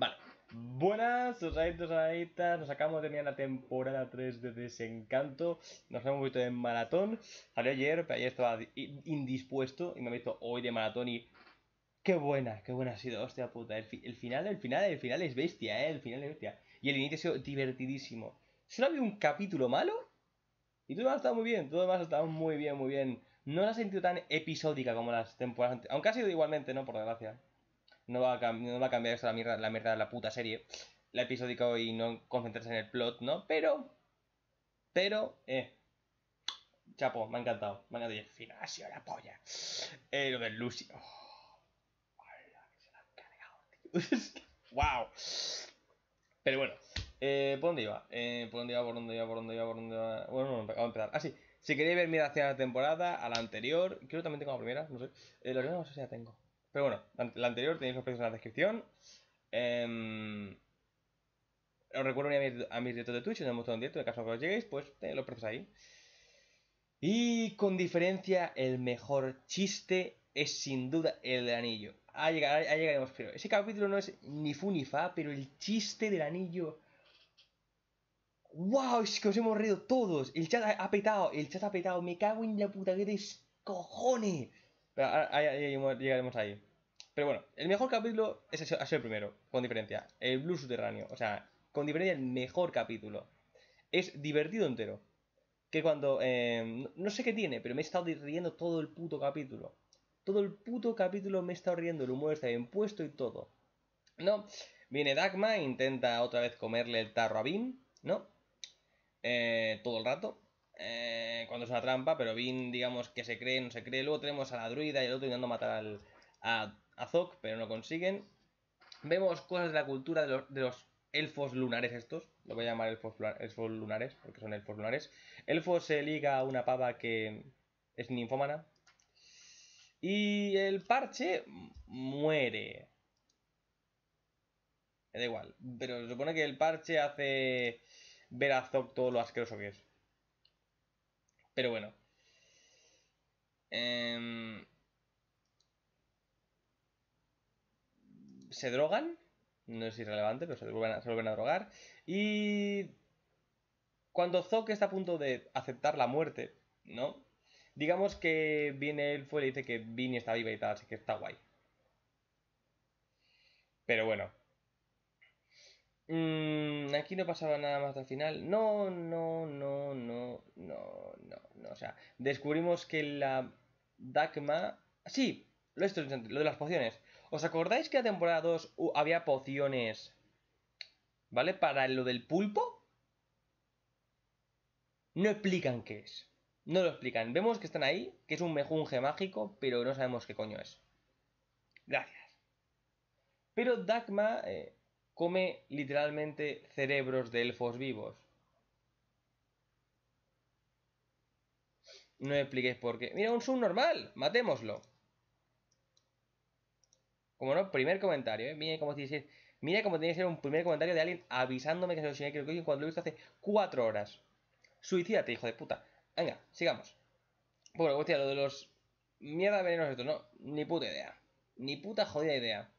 Vale. Buenas, osaditos, Nos acabamos de terminar la temporada 3 de Desencanto. Nos hemos visto en maratón. Salió ayer, pero ayer estaba indispuesto y me he visto hoy de maratón y. Qué buena, qué buena ha sido, hostia puta. El, final, el final, el final es bestia, eh. El final es bestia. Y el inicio ha sido divertidísimo. Solo había un capítulo malo. Y todo demás ha estado muy bien, todo demás ha estado muy bien, muy bien. No la he sentido tan episódica como las temporadas Aunque ha sido igualmente, ¿no? Por desgracia no va a, cambiar esto la mierda, la mierda de la puta serie, la episódica y no concentrarse en el plot, ¿no? Pero, pero, eh, chapo, me ha encantado, me ha encantado, y el final ha sido la polla, eh, lo del Lucio, oh, que se la han cargado, tío, wow, pero bueno, eh, ¿por dónde iba? Eh, ¿Por dónde iba? ¿Por dónde iba? ¿Por dónde iba? Bueno, no, acabo de empezar. Ah, sí. Si queréis ver mi reacción a la temporada, a la anterior, creo que también tengo la primera, no sé. Eh, la primera no sé si la tengo. Pero bueno, la anterior tenéis los precios en la descripción. Eh, os recuerdo a mis, a mis directos de Twitch, en el botón en directo, en caso que os lleguéis, pues tenéis los precios ahí. Y con diferencia, el mejor chiste es sin duda el del anillo. Ahí, llegaremos, pero ese capítulo no es ni fu ni fa, pero el chiste del anillo... ¡Wow! Es que os hemos reído todos. El chat ha petado, el chat ha petado. Me cago en la puta que descojone. Pero llegaremos ahí. Pero bueno, el mejor capítulo es el primero, con diferencia. El Blue Subterráneo. O sea, con diferencia el mejor capítulo. Es divertido entero. Que cuando... Eh, no sé qué tiene, pero me he estado riendo todo el puto capítulo. Todo el puto capítulo me he estado riendo. El humor está bien puesto y todo. ¿No? Viene Dagma, intenta otra vez comerle el tarro a Bim, ¿no? Eh, todo el rato. Eh, cuando es una trampa, pero Vin, digamos, que se cree, no se cree. Luego tenemos a la druida y el otro intentando matar a, a pero no consiguen. Vemos cosas de la cultura de los, elfos lunares estos, lo voy a llamar elfos, lunares, porque son elfos lunares. Elfo se liga a una pava que es ninfómana. Y el parche muere. Da igual, pero se supone que el parche hace ver a todo lo asqueroso que es. Pero bueno. Em, se drogan. No es irrelevante, pero se vuelven a, drogar. Y cuando Zok está a punto de aceptar la muerte, ¿no? Digamos que viene el fue y le dice que Vini está viva y tal, así que está guay. Pero bueno, Mm, aquí no pasaba nada más al final. No, no, no, no, no, no, no. O sea, descubrimos que la Dagma... Sí, lo, esto de las pociones. ¿Os acordáis que a temporada 2 había pociones? ¿Vale? Para lo del pulpo. No explican qué es. No lo explican. Vemos que están ahí, que es un mejunje mágico, pero no sabemos qué coño es. Gracias. Pero Dagma... Eh, come literalmente cerebros de elfos vivos. No me expliquéis por qué. Mira, un normal, Matémoslo. Como no, primer comentario, ¿eh? Mira cómo tiene que ser, mira cómo ser un primer comentario de alguien avisándome que se lo enseñé. Creo que cuando lo he visto hace cuatro horas. Suicídate, hijo de puta. Venga, sigamos. Bueno, hostia, lo de los... Mierda venenos esto, no. Ni puta idea. Ni puta jodida idea.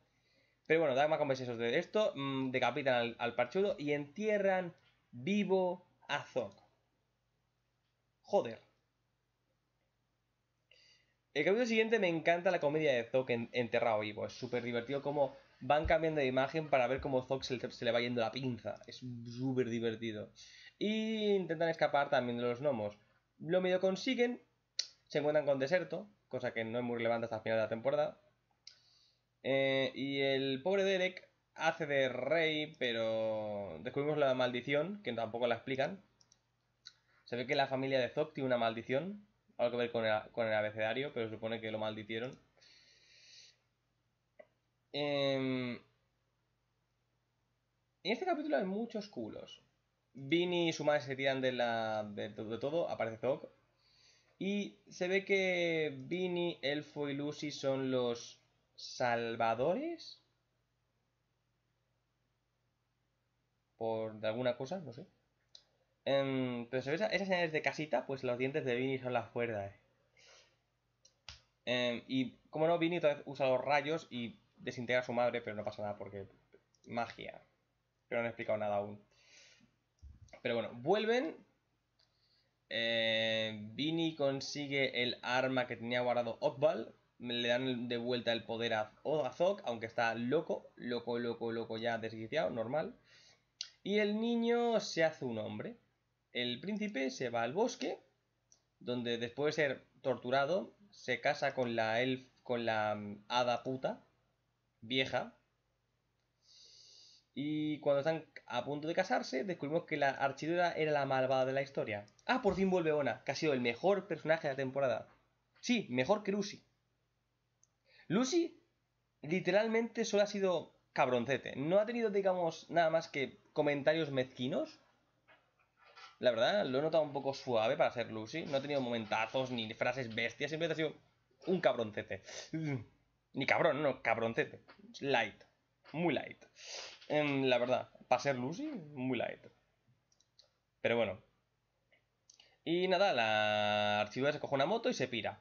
Pero bueno, da más esos de esto, mm, decapitan al, parchudo y entierran vivo a Zog. Joder. El capítulo siguiente me encanta la comedia de Zog enterrado vivo. Es súper divertido como van cambiando de imagen para ver cómo Zog se, se le va yendo la pinza. Es súper divertido. Y intentan escapar también de los gnomos. Lo medio consiguen. Se encuentran con Deserto, cosa que no es muy relevante hasta el final de la temporada. Eh, y el pobre Derek hace de rey, pero descubrimos la maldición, que tampoco la explican. Se ve que la familia de Zog tiene una maldición, algo que ver con el, abecedario, pero supone que lo maldicieron. Em, en este capítulo hay muchos culos. Vinny y su madre se tiran de, todo, aparece Zog. Y se ve que Vinny, Elfo y Lucy son los salvadores por de alguna cosa, no sé. Em, pero esas, de casita, pues los dientes de Vini son las cuerdas. Eh. Em, y como no, Vini usa los rayos y desintegra a su madre, pero no pasa nada porque magia. Pero no he explicado nada aún. Pero bueno, vuelven. Eh, Vini consigue el arma que tenía guardado Otbal, le dan de vuelta el poder a, Ozok, aunque está loco, loco, loco, loco ya desquiciado, normal. Y el niño se hace un hombre. El príncipe se va al bosque, donde después de ser torturado, se casa con la elf, con la mm, hada puta, vieja. Y cuando están a punto de casarse, descubrimos que la archidura era la malvada de la historia. Ah, por fin vuelve Ona, que ha sido el mejor personaje de la temporada. Sí, mejor que Lucy. Lucy literalmente solo ha sido cabroncete. No ha tenido, digamos, nada más que comentarios mezquinos. La verdad, lo he notado un poco suave para ser Lucy. No ha tenido momentazos ni frases bestias. Siempre ha sido un cabroncete. Ni cabrón, no, cabroncete. Light. Muy light. Em, la verdad, para ser Lucy, muy light. Pero bueno. Y nada, la archivada se coge una moto y se pira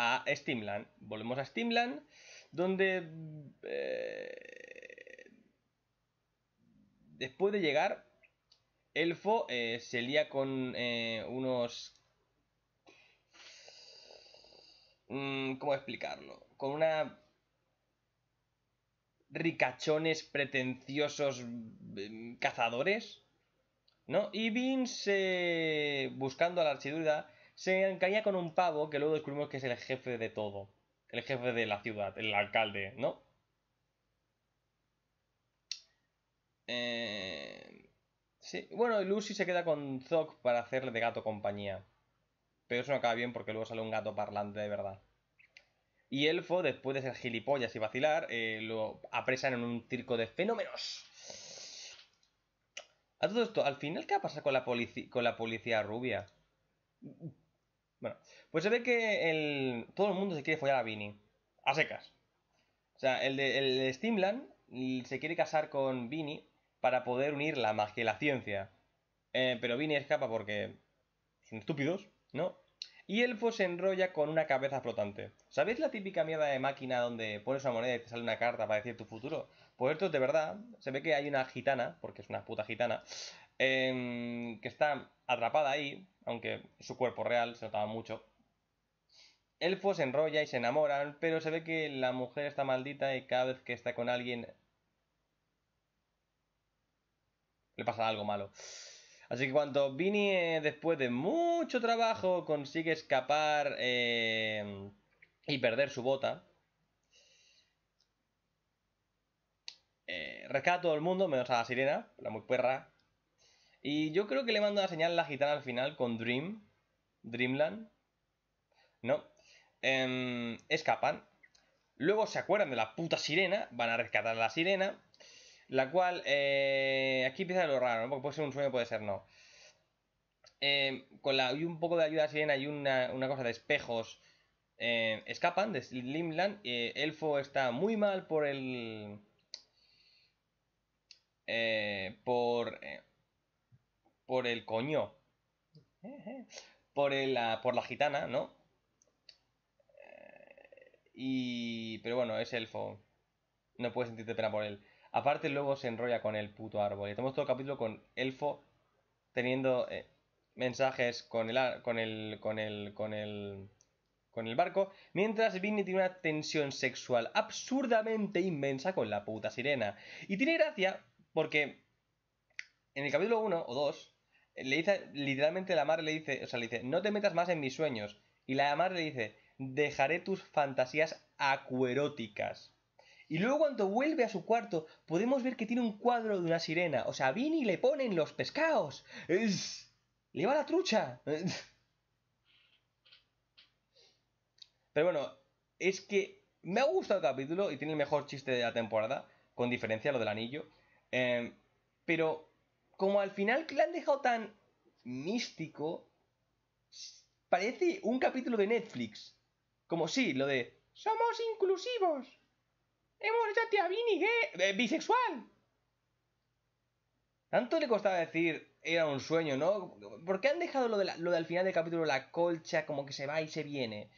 a Steamland. Volvemos a Steamland, donde eh, después de llegar, Elfo eh, se lía con eh, unos... Mm, ¿Cómo explicarlo? Con una... Ricachones pretenciosos mm, cazadores, ¿no? Y Vince, buscando a la archiduda, se encaña con un pavo que luego descubrimos que es el jefe de todo. El jefe de la ciudad, el alcalde, ¿no? Eh, sí. Bueno, Lucy se queda con Zoc para hacerle de gato compañía. Pero eso no acaba bien porque luego sale un gato parlante de verdad. Y Elfo, después de ser gilipollas y vacilar, eh, lo apresan en un circo de fenómenos. A todo esto, al final, ¿qué va a con la, con la policía rubia? Bueno, pues se ve que el, todo el mundo se quiere follar a Vini. A secas. O sea, el de, el Steamland se quiere casar con Vini para poder unir la magia y la ciencia. Eh, pero Vini escapa porque son estúpidos, ¿no? Y pues se enrolla con una cabeza flotante. ¿Sabéis la típica mierda de máquina donde pones una moneda y te sale una carta para decir tu futuro? Pues esto es de verdad. Se ve que hay una gitana, porque es una puta gitana, Em, que está atrapada ahí, aunque su cuerpo real se notaba mucho. Elfo se enrolla y se enamoran, pero se ve que la mujer está maldita y cada vez que está con alguien le pasa algo malo. Así que cuando Vini, eh, después de mucho trabajo, consigue escapar em, y perder su bota, eh, rescata a todo el mundo, menos a la sirena, la muy perra, y yo creo que le mando una señal a la gitana al final con Dream. Dreamland. No. Em, escapan. Luego se acuerdan de la puta sirena. Van a rescatar a la sirena. La cual. Eh, aquí empieza lo raro, ¿no? Porque puede ser un sueño, puede ser no. Em, con la, y un poco de ayuda a sirena y una, cosa de espejos. Eh, escapan de Dreamland. Eh, Elfo está muy mal por el. Eh por el coño. Por, el, la, ah, por la gitana, ¿no? Eh, y... Pero bueno, es elfo. No puedes sentirte pena por él. Aparte luego se enrolla con el puto árbol. Y tenemos todo el capítulo con elfo teniendo eh, mensajes con el, con el... con el... con el... con el barco. Mientras Vinny tiene una tensión sexual absurdamente inmensa con la puta sirena. Y tiene gracia porque... En el capítulo 1 o 2 le dice, literalmente la madre le dice, o sea, le dice, no te metas más en mis sueños. Y la madre le dice, dejaré tus fantasías acueróticas. Y luego cuando vuelve a su cuarto, podemos ver que tiene un cuadro de una sirena. O sea, y le ponen los pescados. ¡Es! Le va la trucha. Pero bueno, es que me ha gustado el capítulo y tiene el mejor chiste de la temporada, con diferencia lo del anillo. Eh, pero como al final que le han dejado tan místico, parece un capítulo de Netflix. Como sí, lo de somos inclusivos. Hemos hecho a gay, eh, bisexual. Tanto le costaba decir era un sueño, ¿no? ¿Por qué han dejado lo, del final del capítulo la colcha como que se va y se viene?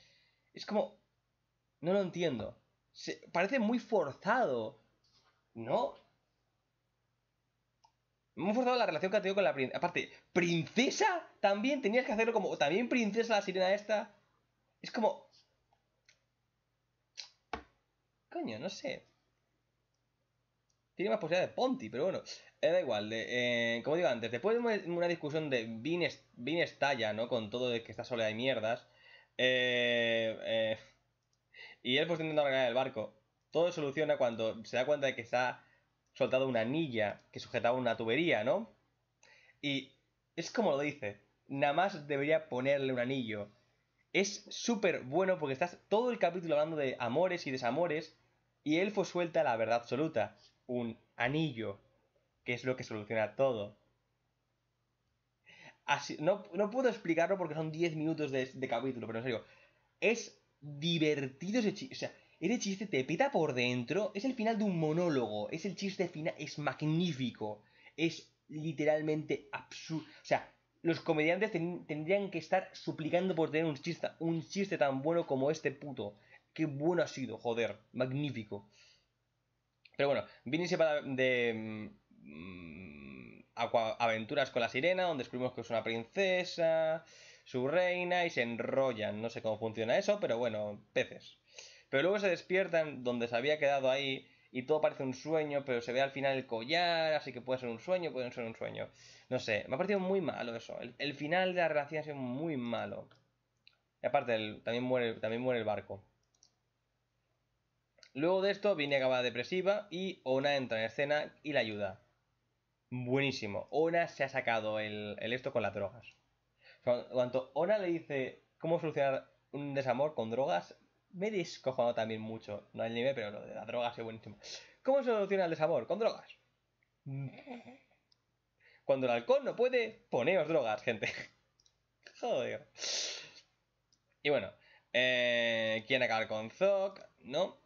Es como... No lo entiendo. Se, parece muy forzado. ¿No? Me he forzado la relación que ha tenido con la princesa. Aparte, ¿princesa? También tenías que hacerlo como. ¿También princesa la sirena esta? Es como. Coño, no sé. Tiene más posibilidad de Ponti, pero bueno. era eh, da igual, eh, como digo antes, después de una, discusión de Vin, estalla, ¿no? Con todo de que está sola de mierdas. Eh, y él pues intentando arreglar el barco. Todo soluciona cuando se da cuenta de que está soltado una anilla que sujetaba una tubería, ¿no? Y es como lo dice, nada más debería ponerle un anillo. Es súper bueno porque estás todo el capítulo hablando de amores y desamores y él fue suelta la verdad absoluta, un anillo, que es lo que soluciona todo. Así, no, puedo explicarlo porque son 10 minutos de, capítulo, pero en serio, es divertido ese chiste, O sea, ese chiste te pita por dentro. Es el final de un monólogo. Es el chiste final. Es magnífico. Es literalmente absurdo. O sea, los comediantes tendrían que estar suplicando por tener un chiste, un chiste tan bueno como este puto. Qué bueno ha sido, joder. Magnífico. Pero bueno, viene para de. Mm, aventuras con la sirena, donde descubrimos que es una princesa, su reina y se enrollan. No sé cómo funciona eso, pero bueno, peces. Pero luego se en donde se había quedado ahí y todo parece un sueño, pero se ve al final el collar, así que puede ser un sueño, puede ser un sueño. No sé, me ha parecido muy malo eso. El, final de la relación ha sido muy malo. Y aparte, también, muere, también muere el barco. Luego de esto viene acabada depresiva y Ona entra en escena y la ayuda. Buenísimo. Ona se ha sacado el, esto con las drogas. cuando Ona le dice cómo solucionar un desamor con drogas, me he descojonado también mucho. No el nivel, pero lo de la droga es buenísimo. ¿Cómo se soluciona el desamor? Con drogas. Cuando el alcohol no puede, poneos drogas, gente. Joder. Y bueno, eh, ¿Quién quieren acabar con Zoc, ¿no?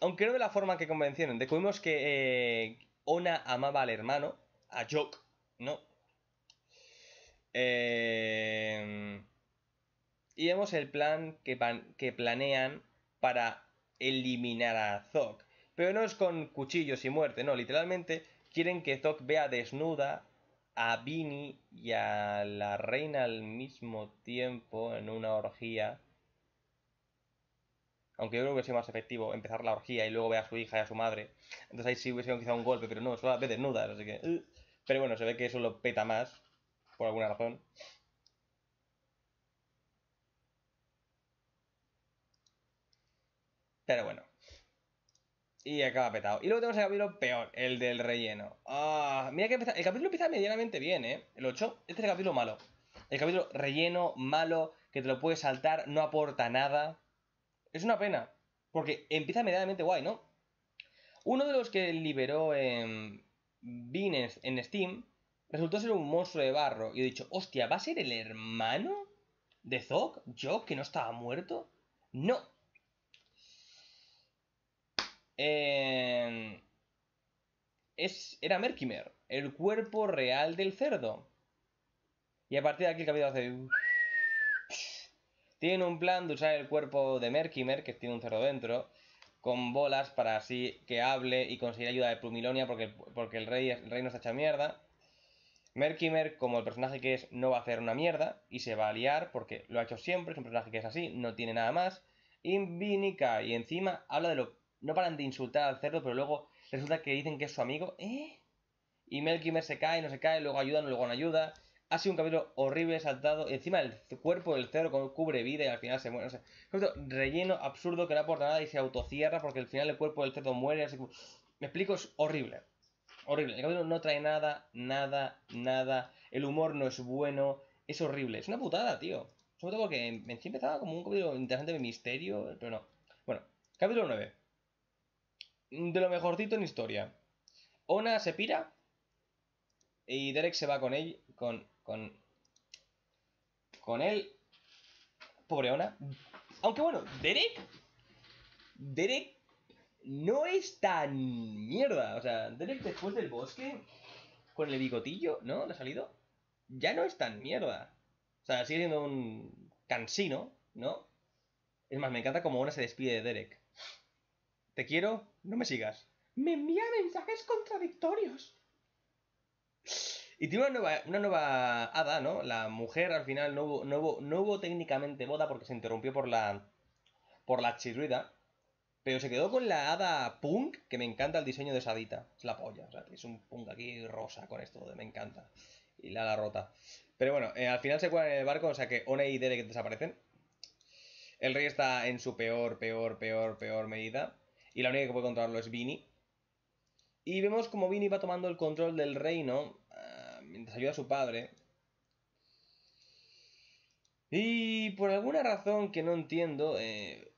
Aunque no de la forma que convencieron. Descubrimos que eh, Ona amaba al hermano, a Jok, ¿no? Eh, y vemos el plan que, que planean para eliminar a Zoc Pero no es con cuchillos y muerte, no, literalmente quieren que Zog vea desnuda a Vini y a la reina al mismo tiempo en una orgía. Aunque yo creo que sido más efectivo empezar la orgía y luego ver a su hija y a su madre. Entonces ahí sí hubiese quizá un golpe, pero no, solo ve desnudas, así que... Pero bueno, se ve que eso lo peta más, por alguna razón. Pero bueno. Y acaba petado. Y luego tenemos el capítulo peor, el del relleno. Ah, mira que empieza, el capítulo empieza medianamente bien, ¿eh? El 8, este es el capítulo malo. El capítulo relleno, malo, que te lo puedes saltar, no aporta nada. Es una pena, porque empieza medianamente guay, ¿no? Uno de los que liberó en... Em, Vines en Steam resultó ser un monstruo de barro. Y he dicho, hostia, ¿va a ser el hermano de Zog? ¿Yo, que no estaba muerto? No, Em, es, era Merkimer, el cuerpo real del cerdo. Y a partir de aquí el capítulo hace... Tiene un plan de usar el cuerpo de Merkimer, que tiene un cerdo dentro, con bolas para así que hable y conseguir ayuda de Plumilonia porque, porque el, rey, no reino está hecho mierda. Merkimer, como el personaje que es, no va a hacer una mierda y se va a liar porque lo ha hecho siempre, es un personaje que es así, no tiene nada más. Invinica y encima habla de lo no paran de insultar al cerdo, pero luego resulta que dicen que es su amigo, ¿eh? Y Melkimer se cae, no se cae, luego ayuda, luego no ayuda. Ha sido un capítulo horrible, saltado. Encima el cuerpo del cerdo cubre vida y al final se muere. relleno absurdo que no aporta nada y se autocierra porque al final el cuerpo del cerdo muere. Así Me explico, es horrible. Horrible. El capítulo no trae nada, nada, nada. El humor no es bueno. Es horrible. Es una putada, tío. Sobre todo porque en sí empezaba como un capítulo interesante de misterio, pero no. Bueno, capítulo 9 de lo mejorcito en historia. Ona se pira y Derek se va con él, con, con, con él. Pobre Ona. Aunque bueno, Derek, Derek no es tan mierda. O sea, Derek después del bosque, con el bigotillo, ¿no? ¿Le ha salido? Ya no es tan mierda. O sea, sigue siendo un cansino, ¿no? Es más, me encanta como Ona se despide de Derek. Te quiero, no me sigas. Me envía mensajes contradictorios. Y tiene una nueva, una nueva hada, ¿no? La mujer al final no hubo, no técnicamente boda porque se interrumpió por la. por la chirruida. Pero se quedó con la hada punk, que me encanta el diseño de esa hadita. Es la polla, o es un punk aquí rosa con esto, de me encanta. Y la hada rota. Pero bueno, eh, al final se cuelan en el barco, o sea que One y que desaparecen. El rey está en su peor, peor, peor, peor medida y la única que puede controlarlo es Vini. Y vemos como Vini va tomando el control del reino ah, mientras ayuda a su padre. Y por alguna razón que no entiendo, eh,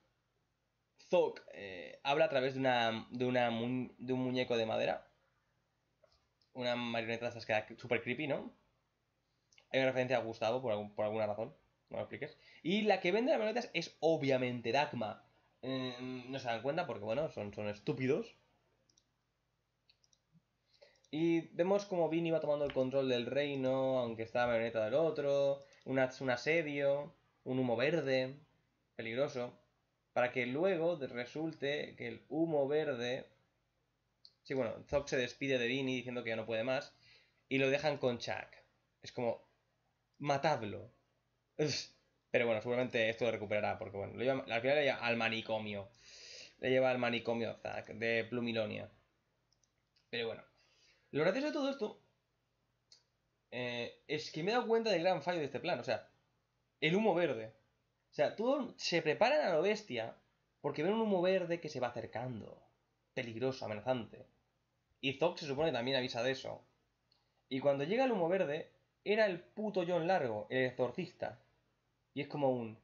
eh habla a través de, una, de, un muñeco de madera. Una marioneta de estas que super creepy, ¿no? Hay una referencia a Gustavo por, por alguna razón, no lo expliques. Y la que vende las marionetas es obviamente Dagma. Mm, no se dan cuenta porque, bueno, son, son estúpidos. Y vemos como Vin va tomando el control del reino, aunque está la marioneta del otro, un, asedio, un humo verde, peligroso, para que luego resulte que el humo verde... Sí, bueno, Zog se despide de Vinny diciendo que ya no puede más, y lo dejan con Chuck. Es como, matadlo. Pero bueno, seguramente esto lo recuperará, porque bueno, lo lleva, al final le lleva al manicomio. Le lleva al manicomio de Plumilonia. Pero bueno, lo gracioso de todo esto eh, es que me he dado cuenta del gran fallo de este plan. O sea, el humo verde. O sea, todos se preparan a la bestia porque ven un humo verde que se va acercando. Peligroso, amenazante. Y Zog se supone también avisa de eso. Y cuando llega el humo verde, era el puto John Largo, el exorcista. Y es como un...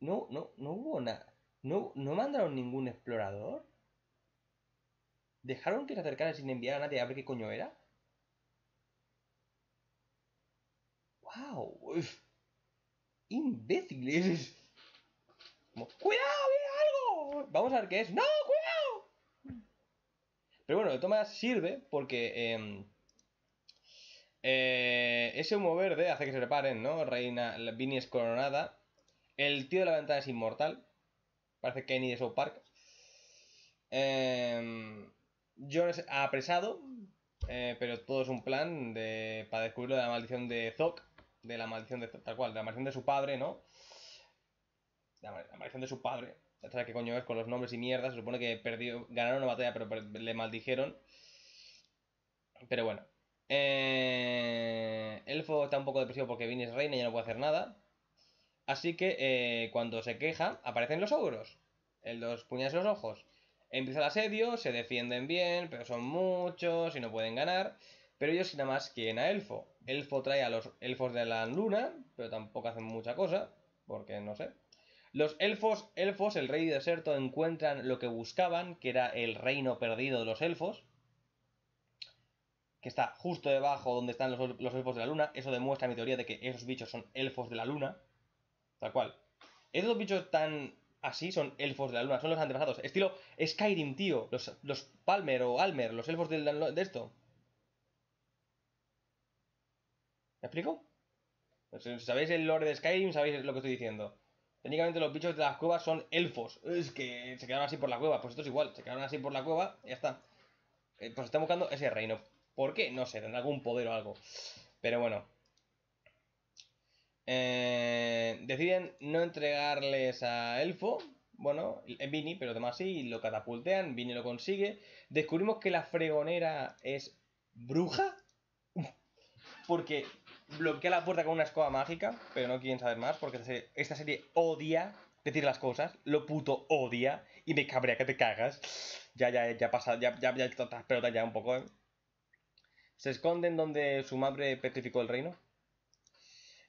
No, no, no hubo nada. No, no mandaron ningún explorador. ¿Dejaron que se acercara sin enviar a nadie a ver qué coño era? ¡Wow! ¡Imbéciles! ¡Cuidado! ¡Viene algo! Vamos a ver qué es. ¡No! ¡Cuidado! Pero bueno, de todas sirve porque em, eh, ese humo verde hace que se preparen, ¿no? Reina Vinny es coronada. El tío de la ventana es inmortal. Parece Kenny de South Park. Em, eh, ha ha apresado, pero todo es un plan de, para descubrirlo de la maldición de Zoc. De la maldición de tal cual, de la maldición de su padre, ¿no? La, maldición de su padre. qué coño es con los nombres y mierda. Se supone que perdió, ganaron una batalla, pero le maldijeron. Pero bueno, eh, Elfo está un poco depresivo porque Vinny es reina y ya no puede hacer nada. Así que eh, cuando se queja, aparecen los ogros. El dos puñales en los ojos. Empieza el asedio, se defienden bien, pero son muchos y no pueden ganar. Pero ellos nada más quieren a Elfo. Elfo trae a los elfos de la luna, pero tampoco hacen mucha cosa, porque no sé. Los elfos, elfos, el rey deserto, encuentran lo que buscaban, que era el reino perdido de los elfos que está justo debajo donde están los, elfos de la luna. Eso demuestra mi teoría de que esos bichos son elfos de la luna. Tal cual. Esos bichos tan así son elfos de la luna, son los antepasados. Estilo Skyrim, tío. Los, los Palmer o Almer, los elfos de, de esto. ¿Me explico? Si sabéis el lore de Skyrim, sabéis lo que estoy diciendo. Técnicamente los bichos de las cuevas son elfos. Es que se quedaron así por la cueva. Pues esto es igual. Se quedaron así por la cueva y ya está. Eh, pues está buscando ese reino. ¿Por qué? No sé, tendrá algún poder o algo. Pero bueno. Eh, deciden no entregarles a Elfo. Bueno, eh, Vini, pero demás sí, lo catapultean, Vini lo consigue. Descubrimos que la fregonera es bruja. Porque bloquea la puerta con una escoba mágica, pero no quieren saber más, porque esta serie odia decir las cosas, lo puto odia, y me cabrea que te cagas. Ya, ya, ya pasa, ya, ya, ya, ya, ya un poco, ¿eh? se esconden donde su madre petrificó el reino.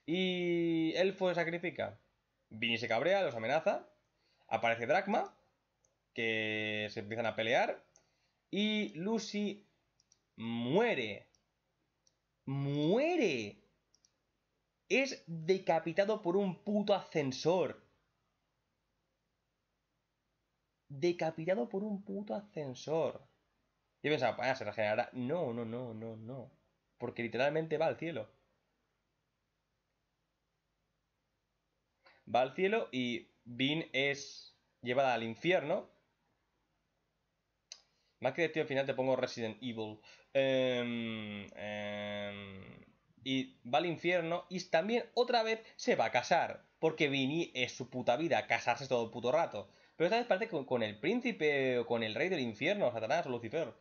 Y Elfo se sacrifica. Vini se cabrea, los amenaza. Aparece Dracma, que se empiezan a pelear. Y Lucy muere. ¡Muere! Es decapitado por un puto ascensor. Decapitado por un puto ascensor. Yo pensaba, vaya, se regenerará. No, no, no, no, no. Porque literalmente va al cielo. Va al cielo y Bean es llevada al infierno. Más que tío, al final te pongo Resident Evil. Em, em, y va al infierno y también otra vez se va a casar. Porque Vinny es su puta vida, casarse todo el puto rato. Pero esta vez parece con el príncipe o con el rey del infierno, Satanás o Lucifer.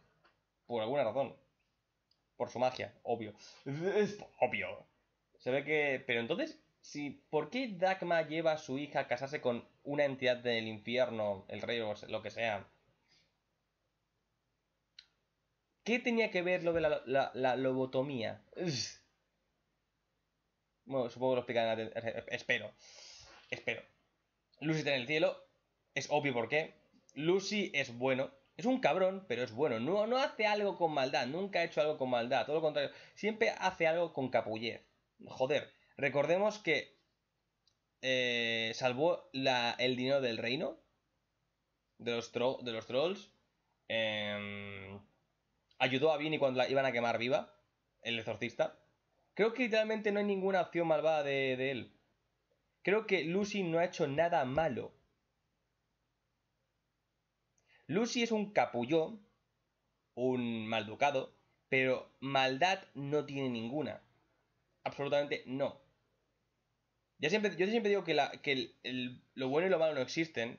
Por alguna razón. Por su magia, obvio. Es obvio. Se ve que... Pero entonces, si, ¿por qué Dagma lleva a su hija a casarse con una entidad del infierno, el rey o lo que sea? ¿Qué tenía que ver lo de la, lobotomía? Bueno, supongo que lo explicarán. espero. Espero. Lucy está en el cielo. Es obvio por qué. Lucy es bueno. Es un cabrón, pero es bueno. No, no hace algo con maldad, nunca ha hecho algo con maldad, todo lo contrario. Siempre hace algo con capullez. Joder, recordemos que eh, salvó el dinero del reino, de los, trolls. Em, ayudó a Vini cuando la iban a quemar viva, el exorcista. Creo que literalmente no hay ninguna opción malvada de él. Creo que Lucy no ha hecho nada malo. Lucy es un capullo, un malducado, pero maldad no tiene ninguna. Absolutamente no. Ya siempre, yo siempre digo que, que lo bueno y lo malo no existen.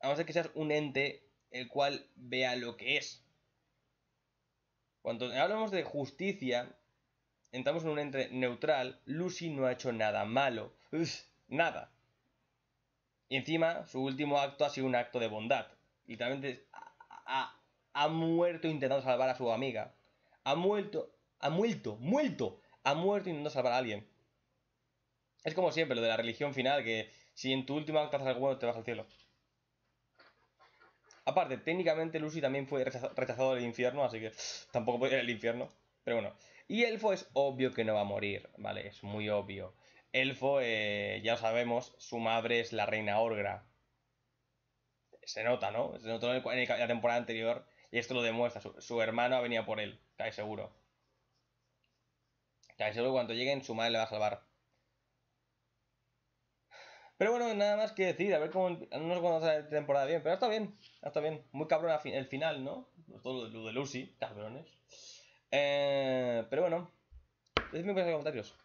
A más ser que seas un ente el cual vea lo que es. Cuando hablamos de justicia, entramos en un ente neutral. Lucy no ha hecho nada malo. nada. Y encima, su último acto ha sido un acto de bondad. y también ha, muerto intentando salvar a su amiga. Ha muerto, ha muerto, muerto. Ha muerto intentando salvar a alguien. Es como siempre, lo de la religión final, que si en tu último acto haces algo bueno, te vas al cielo. Aparte, técnicamente Lucy también fue rechazado del infierno, así que tampoco puede ir al infierno. Pero bueno. Y Elfo es obvio que no va a morir, ¿vale? Es muy obvio. Elfo, eh, ya lo sabemos, su madre es la reina Orgra. Se nota, ¿no? Se notó en, la temporada anterior y esto lo demuestra. Su, hermano hermano venía por él, cae seguro. Cae seguro que cuando lleguen su madre le va a salvar. Pero bueno, nada más que decir, a ver cómo. No sé cuándo sale la temporada bien, pero está bien, está bien. Muy cabrón el final, ¿no? Todo lo de Lucy, cabrones. Eh, pero bueno, decidme en los comentarios.